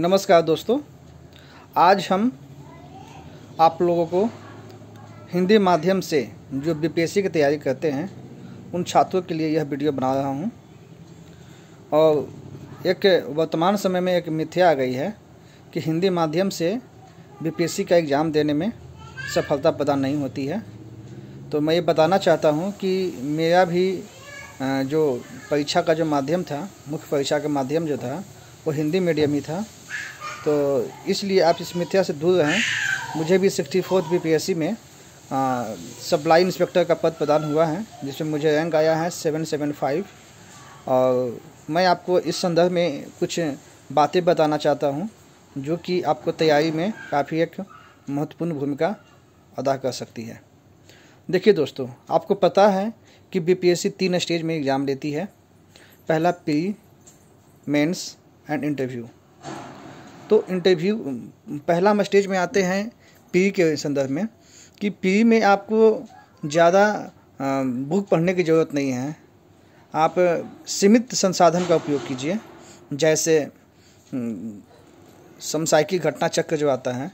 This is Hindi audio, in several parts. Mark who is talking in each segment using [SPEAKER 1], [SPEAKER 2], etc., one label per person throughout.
[SPEAKER 1] नमस्कार दोस्तों आज हम आप लोगों को हिंदी माध्यम से जो बीपीएससी की तैयारी करते हैं उन छात्रों के लिए यह वीडियो बना रहा हूं और एक वर्तमान समय में एक मिथ्या आ गई है कि हिंदी माध्यम से बीपीएससी का एग्ज़ाम देने में सफलता प्रदान नहीं होती है तो मैं ये बताना चाहता हूँ कि मेरा भी जो परीक्षा का जो माध्यम था मुख्य परीक्षा का माध्यम जो था वो हिंदी मीडियम ही था तो इसलिए आप इस मिथ्या से दूर रहें मुझे भी सिक्सटी फोर्थ बी में सप्लाई इंस्पेक्टर का पद प्रदान हुआ है जिसमें मुझे रैंक आया है सेवन सेवन फाइव और मैं आपको इस संदर्भ में कुछ बातें बताना चाहता हूँ जो कि आपको तैयारी में काफ़ी एक महत्वपूर्ण भूमिका अदा कर सकती है देखिए दोस्तों आपको पता है कि बीपीएससी तीन स्टेज में एग्ज़ाम लेती है पहला प्री मेंस एंड इंटरव्यू तो इंटरव्यू पहला हम स्टेज में आते हैं पी के संदर्भ में कि पी में आपको ज़्यादा बुक पढ़ने की ज़रूरत नहीं है आप सीमित संसाधन का उपयोग कीजिए जैसे समसाइकिक घटना चक्र जो आता है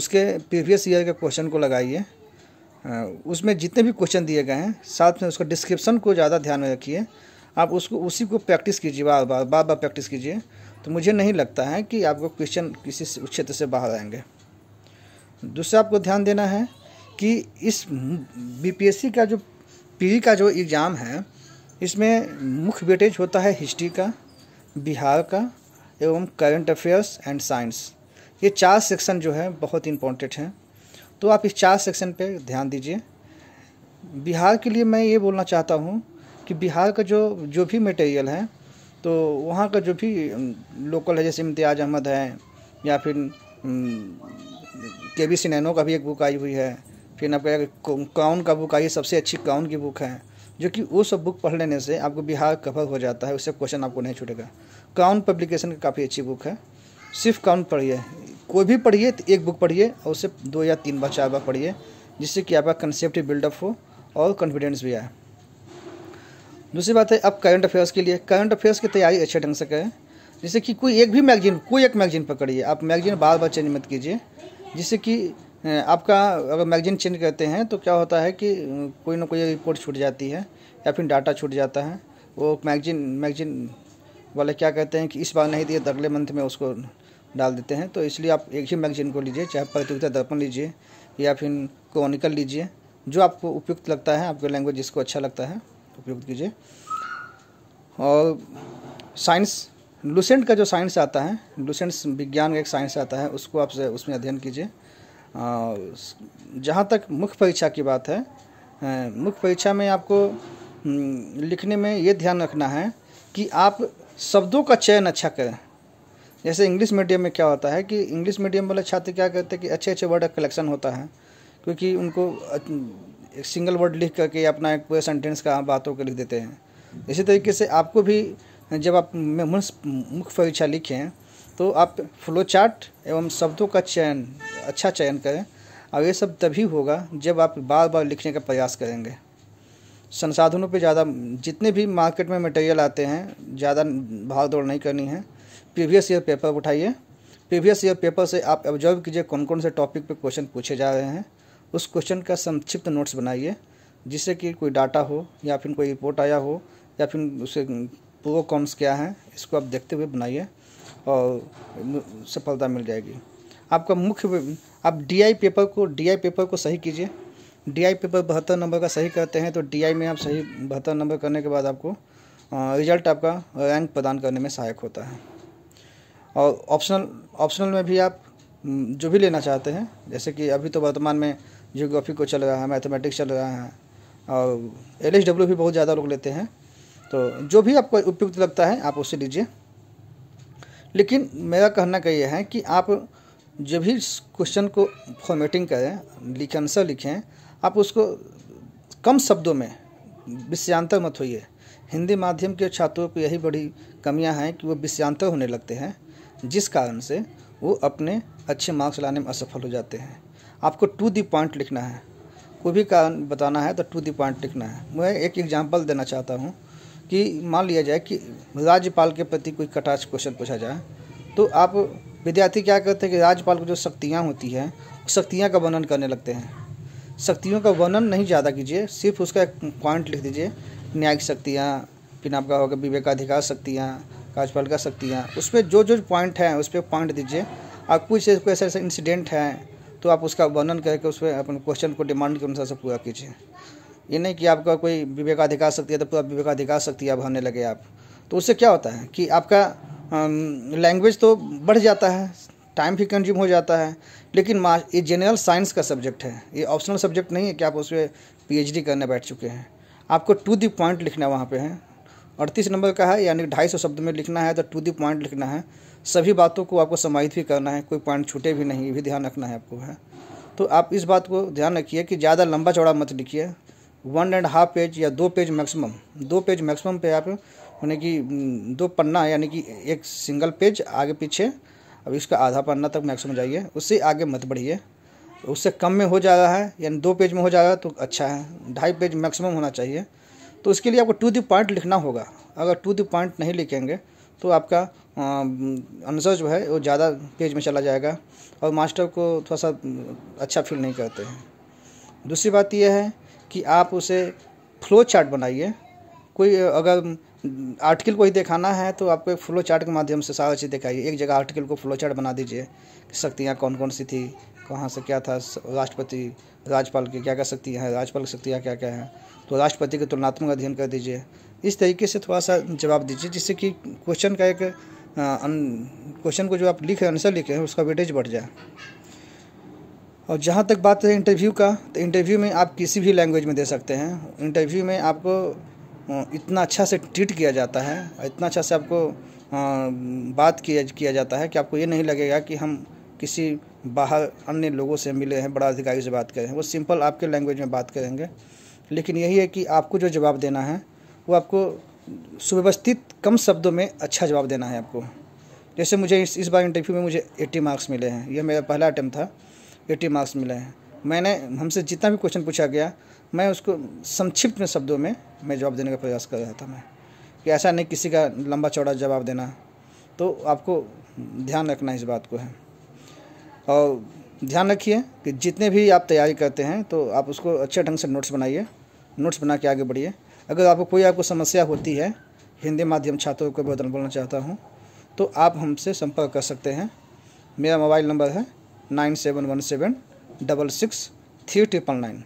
[SPEAKER 1] उसके प्रीवियस ईयर के क्वेश्चन को लगाइए उसमें जितने भी क्वेश्चन दिए गए हैं साथ में उसका डिस्क्रिप्शन को ज़्यादा ध्यान में रखिए आप उसको उसी को प्रैक्टिस कीजिए बार बार बार बार प्रैक्टिस कीजिए तो मुझे नहीं लगता है कि आपको क्वेश्चन किसी क्षेत्र से बाहर आएंगे दूसरा आपको ध्यान देना है कि इस बीपीएससी का जो पी e का जो एग्ज़ाम है इसमें मुख्य वेटेज होता है हिस्ट्री का बिहार का एवं करंट अफेयर्स एंड साइंस ये चार सेक्शन जो है बहुत इम्पोर्टेंट हैं तो आप इस चार सेक्शन पे ध्यान दीजिए बिहार के लिए मैं ये बोलना चाहता हूँ कि बिहार का जो जो भी मटेरियल है तो वहाँ का जो भी लोकल है जैसे इम्तियाज़ अहमद है या फिर के बी सिनैनो का भी एक बुक आई हुई है फिर आपका काउन का बुक आई है सबसे अच्छी काउन की बुक है जो कि वो सब बुक पढ़ लेने से आपको बिहार कवर हो जाता है उससे क्वेश्चन आपको नहीं छूटेगा काउन पब्लिकेशन की काफ़ी अच्छी बुक है सिर्फ काउन पढ़िए कोई भी पढ़िए तो एक बुक पढ़िए और उसे दो या तीन बार चार बार पढ़िए जिससे कि आपका कंसेप्ट बिल्डअप हो और कॉन्फिडेंस भी आए दूसरी बात है अब करंट अफेयर्स के लिए करंट अफेयर्स की तैयारी अच्छे ढंग से करें जैसे कि कोई एक भी मैगजीन कोई एक मैगजीन पकड़िए आप मैगजीन बार बार चेंज मत कीजिए जिससे कि आपका अगर मैगजीन चेंज करते हैं तो क्या होता है कि कोई ना कोई रिपोर्ट छूट जाती है या फिर डाटा छूट जाता है वो मैगजीन मैगजीन वाले क्या कहते हैं कि इस बार नहीं दिए तो अगले मंथ में उसको डाल देते हैं तो इसलिए आप एक ही मैगजीन को लीजिए चाहे प्रतियोगिता दर्पण लीजिए या फिर क्रॉनिकल लीजिए जो आपको उपयुक्त लगता है आपके लैंग्वेज जिसको अच्छा लगता है उपयोग कीजिए और साइंस लुसेंट का जो साइंस आता है लुसेंट्स विज्ञान का एक साइंस आता है उसको आप उसमें अध्ययन कीजिए जहाँ तक मुख्य परीक्षा की बात है मुख्य परीक्षा में आपको लिखने में ये ध्यान रखना है कि आप शब्दों का चयन अच्छा करें जैसे इंग्लिश मीडियम में क्या होता है कि इंग्लिश मीडियम वाले छात्र क्या करते हैं कि अच्छे अच्छे वर्ड का कलेक्शन होता है क्योंकि उनको एक सिंगल वर्ड लिख करके अपना एक पूरे सेंटेंस का बातों को लिख देते हैं इसी तरीके से आपको भी जब आप मुख्य परीक्षा लिखें तो आप फ्लो चार्ट एवं शब्दों का चयन अच्छा चयन करें और ये सब तभी होगा जब आप बार बार लिखने का प्रयास करेंगे संसाधनों पे ज़्यादा जितने भी मार्केट में मटेरियल आते हैं ज़्यादा भाग दौड़ नहीं करनी है प्रीवियस ईयर पेपर उठाइए प्रीवियस ईयर पेपर से आप ऑब्जर्व कीजिए कौन कौन से टॉपिक पे क्वेश्चन पूछे जा रहे हैं उस क्वेश्चन का संक्षिप्त नोट्स बनाइए जिससे कि कोई डाटा हो या फिर कोई रिपोर्ट आया हो या फिर उसे प्रो कॉम्स क्या हैं इसको आप देखते हुए बनाइए और सफलता मिल जाएगी आपका मुख्य आप डीआई पेपर को डीआई पेपर को सही कीजिए डीआई पेपर बहत्तर नंबर का सही करते हैं तो डीआई में आप सही बहत्तर नंबर करने के बाद आपको रिजल्ट आपका रैंक प्रदान करने में सहायक होता है और ऑप्शनल ऑप्शनल में भी आप जो भी लेना चाहते हैं जैसे कि अभी तो वर्तमान में जियोग्राफी को चल रहा है मैथमेटिक्स चल रहा है और एल एच डब्ल्यू भी बहुत ज़्यादा लोग लेते हैं तो जो भी आपको उपयुक्त लगता है आप उसे लीजिए लेकिन मेरा कहना का ये है कि आप जो भी क्वेश्चन को फॉर्मेटिंग करें लिख आंसर लिखें आप उसको कम शब्दों में विषयांतर मत होइए हिंदी माध्यम के छात्रों को यही बड़ी कमियां हैं कि वो विषयांतर होने लगते हैं जिस कारण से वो अपने अच्छे मार्क्स लाने में असफल हो जाते हैं आपको टू दी पॉइंट लिखना है कोई भी कारण बताना है तो टू दी पॉइंट लिखना है मैं एक एग्जाम्पल देना चाहता हूँ कि मान लिया जाए कि राज्यपाल के प्रति कोई कटाक्ष क्वेश्चन पूछा जाए तो आप विद्यार्थी क्या करते हैं कि राज्यपाल को जो शक्तियाँ होती हैं शक्तियाँ का वर्णन करने लगते हैं शक्तियों का वर्णन नहीं ज़्यादा कीजिए सिर्फ उसका एक पॉइंट लिख दीजिए न्यायिक शक्तियाँ फिर आपका होगा विवेकाधिकार शक्तियाँ राज्यपाल का शक्तियाँ उसमें जो जो पॉइंट हैं उस पर पॉइंट दीजिए आप कुछ ऐसे ऐसे इंसिडेंट हैं तो आप उसका वर्णन करके उसमें अपने क्वेश्चन को डिमांड के अनुसार से पूरा कीजिए ये नहीं कि आपका कोई विवेकाधिकार शक्ति है तो पूरा विवेकाधिकार शक्ति आप भरने लगे आप तो उससे क्या होता है कि आपका लैंग्वेज तो बढ़ जाता है टाइम भी कंज्यूम हो जाता है लेकिन ये जनरल साइंस का सब्जेक्ट है ये ऑप्शनल सब्जेक्ट नहीं है कि आप उसमें पीएचडी करने बैठ चुके हैं आपको टू दी पॉइंट लिखना वहाँ पे है अड़तीस नंबर का है यानी ढाई सौ शब्द में लिखना है तो टू दी पॉइंट लिखना है सभी बातों को आपको समाहित भी करना है कोई पॉइंट छूटे भी नहीं भी ध्यान रखना है आपको है तो आप इस बात को ध्यान रखिए कि ज़्यादा लंबा चौड़ा मत लिखिए वन एंड हाफ पेज या दो पेज मैक्सिमम दो पेज मैक्सिमम पे आप यानी कि दो पन्ना यानी कि एक सिंगल पेज आगे पीछे अब इसका आधा पन्ना तक मैक्सिमम जाइए उससे आगे मत बढ़िए उससे कम में हो जा रहा है यानी दो पेज में हो जा रहा है तो अच्छा है ढाई पेज मैक्सिमम होना चाहिए तो उसके लिए आपको टू द पॉइंट लिखना होगा अगर टू द पॉइंट नहीं लिखेंगे तो आपका आंसर जो है वो ज़्यादा पेज में चला जाएगा और मास्टर को थोड़ा सा अच्छा फील नहीं करते हैं दूसरी बात यह है कि आप उसे फ्लो चार्ट बनाइए कोई अगर आर्टिकल को ही दिखाना है तो आपको एक फ्लो चार्ट के माध्यम से सारा चीज़ दिखाइए एक जगह आर्टिकल को फ्लो चार्ट बना दीजिए शक्तियाँ कौन कौन सी थी कहाँ से क्या था राष्ट्रपति राज्यपाल की क्या क्या शक्ति है राज्यपाल की शक्तियाँ क्या क्या हैं तो राष्ट्रपति के तुलनात्मक अध्ययन कर दीजिए इस तरीके से थोड़ा सा जवाब दीजिए जिससे कि क्वेश्चन का एक क्वेश्चन को जो आप लिख आंसर लिखे हैं उसका वेटेज बढ़ जाए और जहाँ तक बात है इंटरव्यू का तो इंटरव्यू में आप किसी भी लैंग्वेज में दे सकते हैं इंटरव्यू में आपको इतना अच्छा से ट्रीट किया जाता है इतना अच्छा से आपको बात किया किया जाता है कि आपको ये नहीं लगेगा कि हम किसी बाहर अन्य लोगों से मिले हैं बड़ा अधिकारी से बात करें वो सिंपल आपके लैंग्वेज में बात करेंगे लेकिन यही है कि आपको जो जवाब देना है वो आपको सुव्यवस्थित कम शब्दों में अच्छा जवाब देना है आपको जैसे मुझे इस इस बार इंटरव्यू में मुझे 80 मार्क्स मिले हैं यह मेरा पहला अटैम्प्ट था 80 मार्क्स मिले हैं मैंने हमसे जितना भी क्वेश्चन पूछा गया मैं उसको संक्षिप्त में शब्दों में मैं जवाब देने का प्रयास कर रहा था मैं कि ऐसा नहीं किसी का लंबा चौड़ा जवाब देना तो आपको ध्यान रखना इस बात को है और ध्यान रखिए कि जितने भी आप तैयारी करते हैं तो आप उसको अच्छे ढंग से नोट्स बनाइए नोट्स बना के आगे बढ़िए अगर आपको कोई आपको समस्या होती है हिंदी माध्यम छात्रों को बदल बोलना चाहता हूँ तो आप हमसे संपर्क कर सकते हैं मेरा मोबाइल नंबर है nine seven one seven double six three triple nine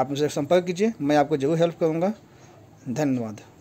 [SPEAKER 1] आप मुझसे संपर्क कीजिए मैं आपको ज़रूर हेल्प करूँगा धन्यवाद